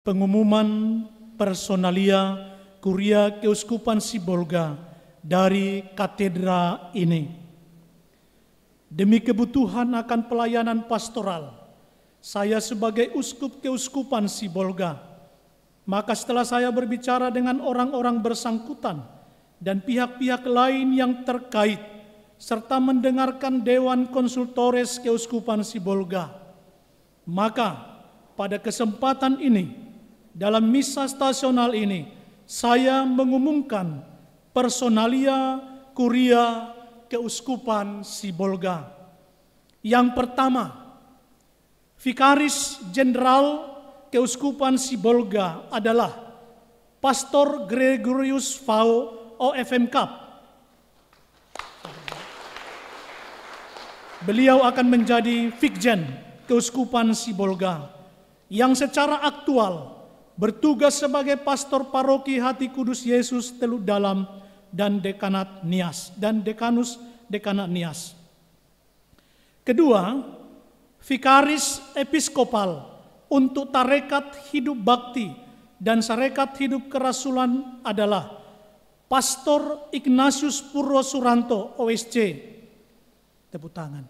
pengumuman personalia Kuria Keuskupan Sibolga dari katedra ini. Demi kebutuhan akan pelayanan pastoral, saya sebagai uskup Keuskupan Sibolga, maka setelah saya berbicara dengan orang-orang bersangkutan dan pihak-pihak lain yang terkait, serta mendengarkan Dewan Konsultores Keuskupan Sibolga, maka pada kesempatan ini, dalam misa stasional ini, saya mengumumkan personalia kuria keuskupan Sibolga. Yang pertama, Vikaris Jenderal Keuskupan Sibolga adalah Pastor Gregorius Fau OFM Cup. Beliau akan menjadi Vikjen Keuskupan Sibolga yang secara aktual bertugas sebagai pastor paroki Hati Kudus Yesus Teluk Dalam dan Dekanat Nias dan Dekanus Dekanat Nias. Kedua, vikaris episkopal untuk tarekat hidup bakti dan sarekat hidup kerasulan adalah Pastor Ignatius Purwosuranto OSC. Tepuk tangan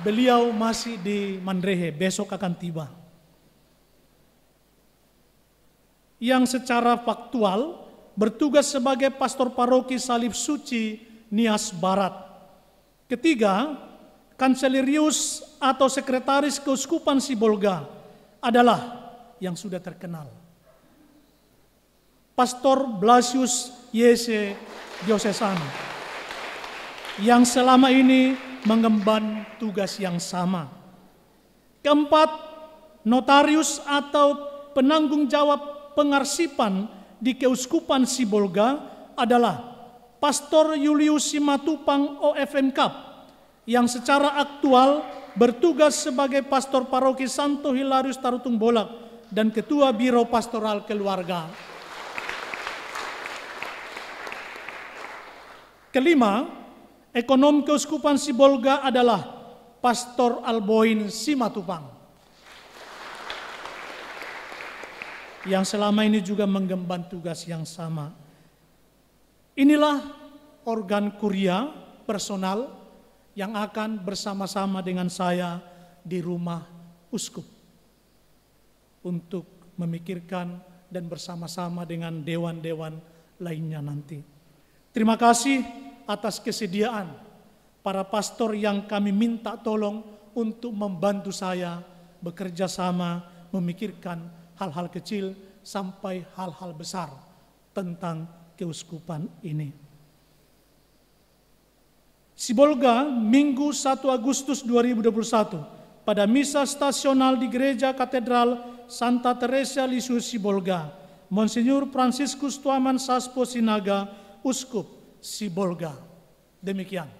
beliau masih di Mandrehe, besok akan tiba. Yang secara faktual bertugas sebagai pastor paroki Salib Suci Nias Barat. Ketiga, kanselirius atau sekretaris keuskupan Sibolga adalah yang sudah terkenal. Pastor Blasius Yese San yang selama ini mengemban tugas yang sama. Keempat, notarius atau penanggung jawab pengarsipan di Keuskupan Sibolga adalah Pastor Julius Simatupang OFMK yang secara aktual bertugas sebagai pastor paroki Santo Hilarius Tarutung Bolak dan Ketua Biro Pastoral Keluarga. Kelima, Ekonom Keuskupan Sibolga adalah Pastor Alboin Simatupang. Yang selama ini juga mengemban tugas yang sama. Inilah organ kuria personal yang akan bersama-sama dengan saya di rumah uskup untuk memikirkan dan bersama-sama dengan dewan-dewan lainnya nanti. Terima kasih atas kesediaan para pastor yang kami minta tolong untuk membantu saya bekerja sama memikirkan hal-hal kecil sampai hal-hal besar tentang keuskupan ini. Sibolga, Minggu 1 Agustus 2021, pada misa stasional di Gereja Katedral Santa Teresa Lisu Sibolga, Monsinyur Franciscus Tuaman Saspo Sinaga, Uskup, si borga de